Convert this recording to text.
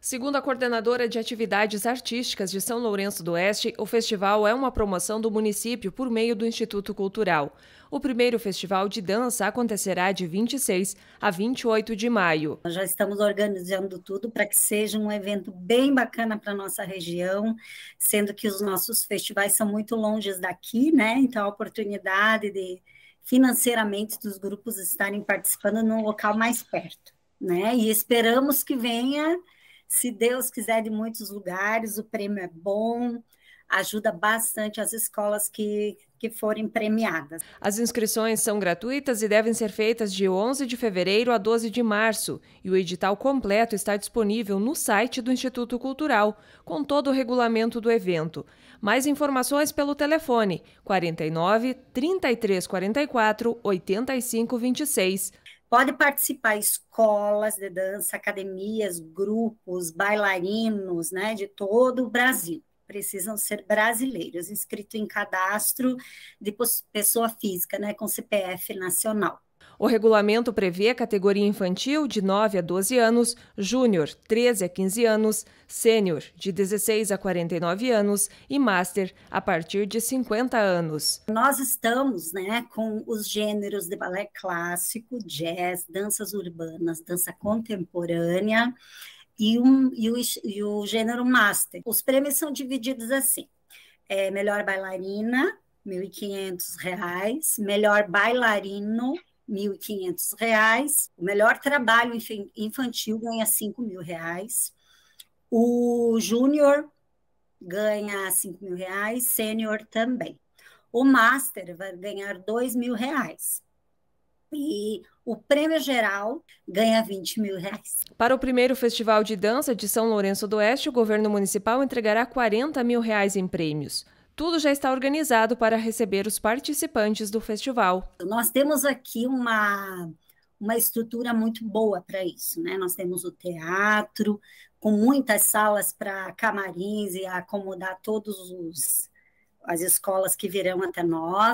Segundo a coordenadora de atividades artísticas de São Lourenço do Oeste, o festival é uma promoção do município por meio do Instituto Cultural. O primeiro festival de dança acontecerá de 26 a 28 de maio. Nós já estamos organizando tudo para que seja um evento bem bacana para nossa região, sendo que os nossos festivais são muito longe daqui, né? Então a oportunidade de financeiramente dos grupos estarem participando num local mais perto, né? E esperamos que venha se Deus quiser, de muitos lugares. O prêmio é bom, ajuda bastante as escolas que, que forem premiadas. As inscrições são gratuitas e devem ser feitas de 11 de fevereiro a 12 de março, e o edital completo está disponível no site do Instituto Cultural, com todo o regulamento do evento. Mais informações pelo telefone 49 3344 8526 Pode participar escolas de dança, academias, grupos, bailarinos, né, de todo o Brasil. Precisam ser brasileiros, inscrito em cadastro de pessoa física, né, com CPF nacional. O regulamento prevê a categoria infantil de 9 a 12 anos, júnior 13 a 15 anos, sênior de 16 a 49 anos e master a partir de 50 anos. Nós estamos, né, com os gêneros de balé clássico, jazz, danças urbanas, dança contemporânea e, um, e, o, e o gênero master. Os prêmios são divididos assim: é, melhor bailarina, R$ 1.500, melhor bailarino, R$ 1.500. O melhor trabalho infantil ganha R$ reais O júnior ganha R$ reais sênior também. O master vai ganhar R$ reais E o prêmio geral ganha 20 mil reais. Para o primeiro Festival de Dança de São Lourenço do Oeste, o governo municipal entregará 40 mil reais em prêmios. Tudo já está organizado para receber os participantes do festival. Nós temos aqui uma, uma estrutura muito boa para isso, né? Nós temos o teatro, com muitas salas para camarins e acomodar todos os as escolas que virão até nós.